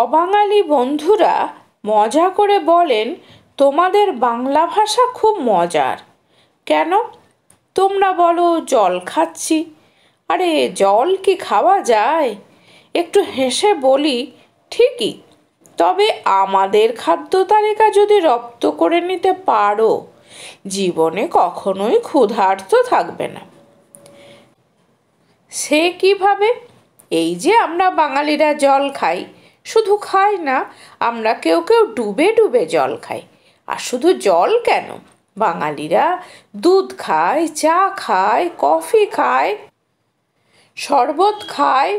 অবাঙালি বন্ধুরা মজা করে বলেন তোমাদের বাংলা ভাষা খুব মজার কেন তোমরা বলো জল খাচ্ছি আরে জল কি খাওয়া যায় একটু হেসে বলি ঠিকই তবে আমাদের খাদ্য তালিকা যদি রপ্ত করে নিতে পারো জীবনে কখনোই ক্ষুধার্ত থাকবে না সে কিভাবে এই যে আমরা বাঙালিরা জল খাই শুধু খাই না আমরা কেউ কেউ ডুবে ডুবে জল খাই আর শুধু জল কেন বাঙালিরা দুধ খায় চা খায় কফি খায় শরবত খায়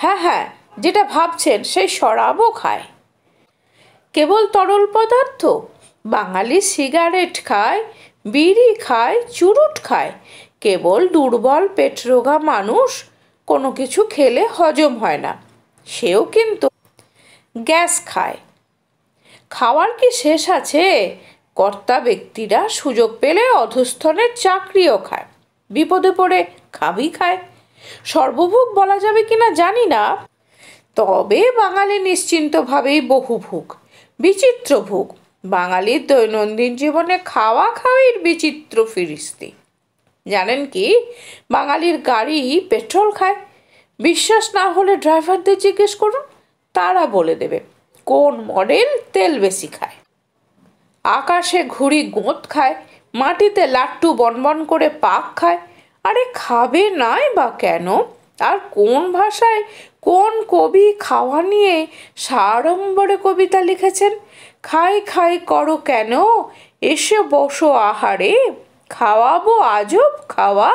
হ্যাঁ হ্যাঁ যেটা ভাবছেন সেই শরাবও খায় কেবল তরল পদার্থ বাঙালি সিগারেট খায় বিড়ি খায় চুরুট খায় কেবল দুর্বল পেটরোগা মানুষ কোনো কিছু খেলে হজম হয় না সেও কিন্তু গ্যাস খায় খাওয়ার কি শেষ আছে কর্তা ব্যক্তিরা সুযোগ পেলে অধস্থনের চাকরিও খায় বিপদে পড়ে খাবি খায় সর্বভোগ বলা যাবে কিনা জানি না তবে বাঙালি নিশ্চিন্তভাবেই বহু ভোগ বিচিত্র ভোগ বাঙালির দৈনন্দিন জীবনে খাওয়া খাওয়ির বিচিত্র ফিরিস্তি জানেন কি বাঙালির গাড়ি পেট্রোল খায় বিশ্বাস না হলে ড্রাইভারদের জিজ্ঞেস করুন তারা বলে দেবে কোন মডেল তেল বেশি খায় আকাশে ঘুড়ি গোঁত খায় মাটিতে লাট্টু বনবন করে পাক খায় আরে খাবে নাই বা কেন আর কোন ভাষায় কোন কবি খাওয়া নিয়ে সাড়ম্বরে কবিতা লিখেছেন খাই খাই করো কেন এসে বসো আহারে খাওয়াবো আজব খাওয়া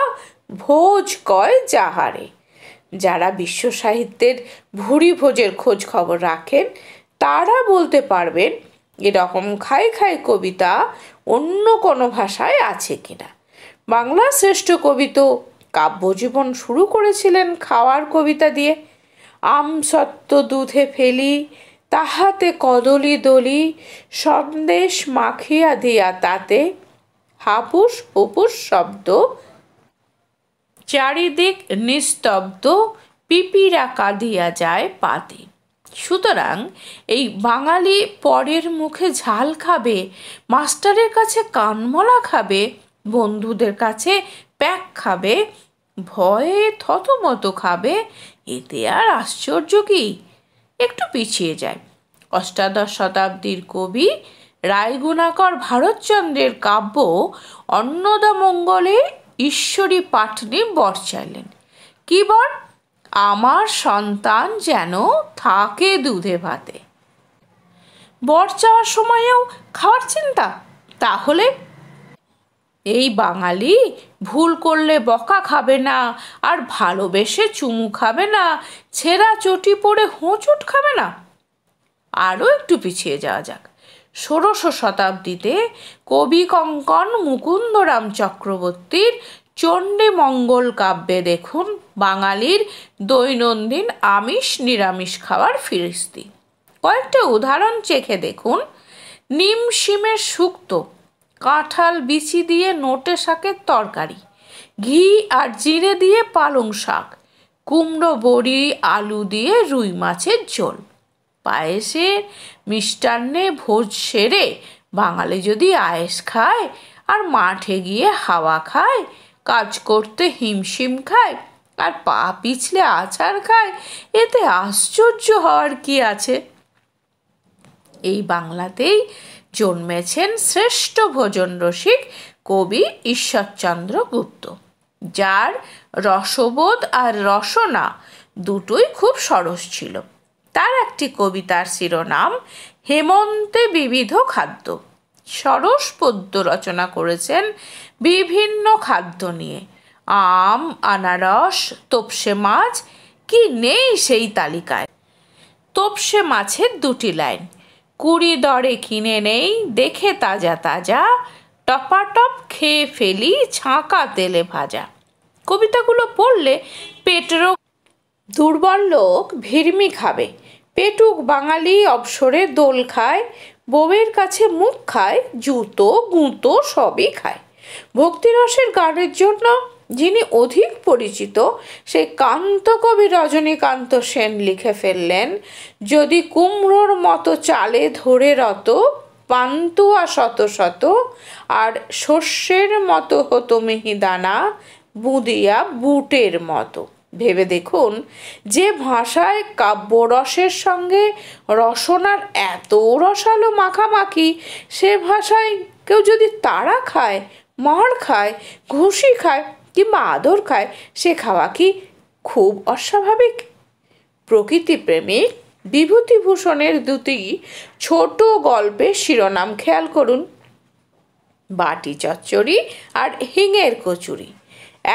ভোজ কয় যাহারে যারা বিশ্ব সাহিত্যের ভুরি ভোজের খোঁজ খবর রাখেন তারা বলতে পারবেন এরকম খাই খাই কবিতা অন্য কোনো ভাষায় আছে কিনা বাংলা শ্রেষ্ঠ কবি তো কাব্যজীবন শুরু করেছিলেন খাওয়ার কবিতা দিয়ে আম সত্ত্ব দুধে ফেলি তাহাতে কদলি দলি সন্দেশ মাখিয়া দিয়া তাতে হাপুস পুপুস শব্দ চারিদিক নিস্তব্ধ পিপিরা কাঁদিয়া যায় পাতে সুতরাং এই বাঙালি পরের মুখে ঝাল খাবে মাস্টারের কাছে কানমলা খাবে বন্ধুদের কাছে প্যাক খাবে ভয়ে থতমত খাবে এতে আর আশ্চর্য কি একটু পিছিয়ে যায় অষ্টাদশ শতাব্দীর কবি রায়গুণাকর ভারতচন্দ্রের কাব্য অন্নদামঙ্গলে ঈশ্বরী পাটনি বর চাইলেন কি বর আমার সন্তান যেন থাকে দুধে ভাতে বর চাওয়ার সময়েও খাওয়ার চিন্তা তাহলে এই বাঙালি ভুল করলে বকা খাবে না আর ভালোবেসে চুমু খাবে না ছেঁড়া চটি পড়ে হোঁচট খাবে না আরও একটু পিছিয়ে যাওয়া যাক ষোড়শ শতাব্দীতে কবি কঙ্কন মুকুন্দরাম চক্রবর্তীর চণ্ডী মঙ্গল কাব্যে দেখুন বাঙালির দৈনন্দিন আমিষ নিরামিষ খাওয়ার ফিরিস্তি কয়েকটা উদাহরণ চেখে দেখুন নিম শিমের শুক্ত কাঁঠাল বিচি দিয়ে নোটে শাকের তরকারি ঘি আর জিরে দিয়ে পালং শাক কুমড়ো বড়ি আলু দিয়ে রুই মাছের ঝোল পায়েসের মিষ্টান্নে ভোজ সেরে বাঙালি যদি আয়েস খায় আর মাঠে গিয়ে হাওয়া খায় কাজ করতে হিমশিম খায় আর পা পিছলে আচার খায় এতে আশ্চর্য হওয়ার কি আছে এই বাংলাতেই জন্মেছেন শ্রেষ্ঠ ভোজন রসিক কবি ঈশ্বরচন্দ্র গুপ্ত যার রসবোধ আর রসনা দুটোই খুব সরস ছিল তার একটি কবিতার শিরোনাম হেমন্তে বিবিধ খাদ্য সরস পদ্য রচনা করেছেন বিভিন্ন খাদ্য নিয়ে আম আনারস তোপসে মাছ কি নেই সেই তালিকায় তোপসে মাছের দুটি লাইন কুড়ি দরে কিনে নেই দেখে তাজা তাজা টপাটপ খেয়ে ফেলি ছাঁকা তেলে ভাজা কবিতাগুলো পড়লে পেটেরও দুর্বল লোক ভিড়মি খাবে পেটুক বাঙালি অবসরে দোল খায় বউয়ের কাছে মুখ খায় জুতো গুঁতো সবই খায় ভক্তিরসের গানের জন্য যিনি অধিক পরিচিত সেই কান্ত কবি রজনীকান্ত সেন লিখে ফেললেন যদি কুমড়োর মতো চালে ধরে রত পান্তুয়া শত শত আর শস্যের মতো হতো মিহিদানা বুদিয়া বুটের মতো ভেবে দেখুন যে ভাষায় কাব্যরসের সঙ্গে রসনার এত রসালো মাখামাখি সে ভাষায় কেউ যদি তাড়া খায় মার খায় ঘুষি খায় কিংবা আদর খায় সে খাওয়া কি খুব অস্বাভাবিক প্রকৃতি প্রেমিক বিভূতিভূষণের দুটি ছোট গল্পের শিরোনাম খেয়াল করুন বাটি চচ্চড়ি আর হিঙের কচুরি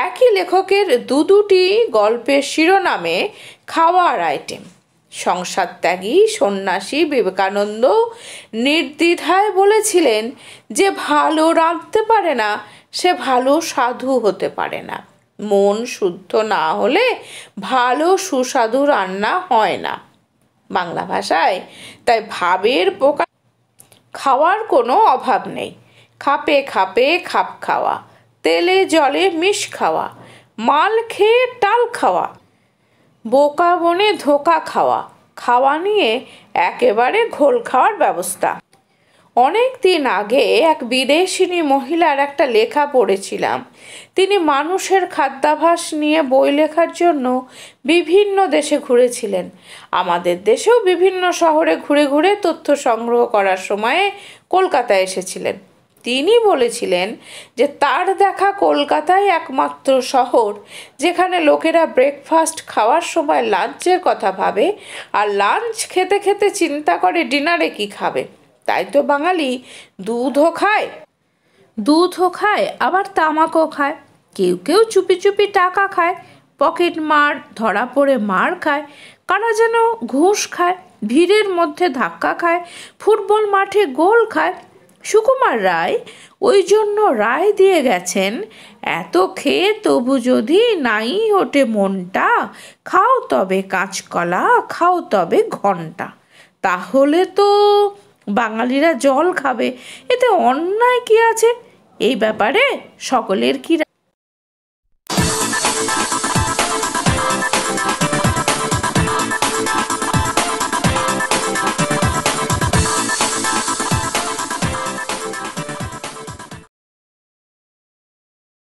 একই লেখকের দু দুটি গল্পের শিরোনামে খাওয়ার আইটেম সংসার ত্যাগী সন্ন্যাসী বিবেকানন্দ নির্দ্বিধায় বলেছিলেন যে ভালো রাঁধতে পারে না সে ভালো সাধু হতে পারে না মন শুদ্ধ না হলে ভালো সুস্বাদু রান্না হয় না বাংলা ভাষায় তাই ভাবের পোকা খাওয়ার কোনো অভাব নেই খাপে খাপে খাপ খাওয়া তেলে জলে মিশ খাওয়া মাল খেয়ে টাল খাওয়া বোকা বনে ধোকা খাওয়া খাওয়া নিয়ে একেবারে ঘোল খাওয়ার ব্যবস্থা অনেক দিন আগে এক বিদেশিনী মহিলার একটা লেখা পড়েছিলাম তিনি মানুষের খাদ্যাভাস নিয়ে বই লেখার জন্য বিভিন্ন দেশে ঘুরেছিলেন আমাদের দেশেও বিভিন্ন শহরে ঘুরে ঘুরে তথ্য সংগ্রহ করার সময়ে কলকাতায় এসেছিলেন তিনি বলেছিলেন যে তার দেখা কলকাতায় একমাত্র শহর যেখানে লোকেরা ব্রেকফাস্ট খাওয়ার সময় লাঞ্চের কথা ভাবে আর লাঞ্চ খেতে খেতে চিন্তা করে ডিনারে কি খাবে তাই তো বাঙালি দুধও খায় দুধও খায় আবার তামাকও খায় কেউ কেউ চুপি চুপি টাকা খায় পকেট মার ধরা পড়ে মার খায় কারা যেন ঘুষ খায় ভিড়ের মধ্যে ধাক্কা খায় ফুটবল মাঠে গোল খায় সুকুমার রায় ওই জন্য রায় দিয়ে গেছেন এত খেয়ে তবু যদি নাই ওঠে মনটা খাও তবে কাঁচকলা খাও তবে ঘন্টা তাহলে তো বাঙালিরা জল খাবে এতে অন্যায় কি আছে এই ব্যাপারে সকলের কি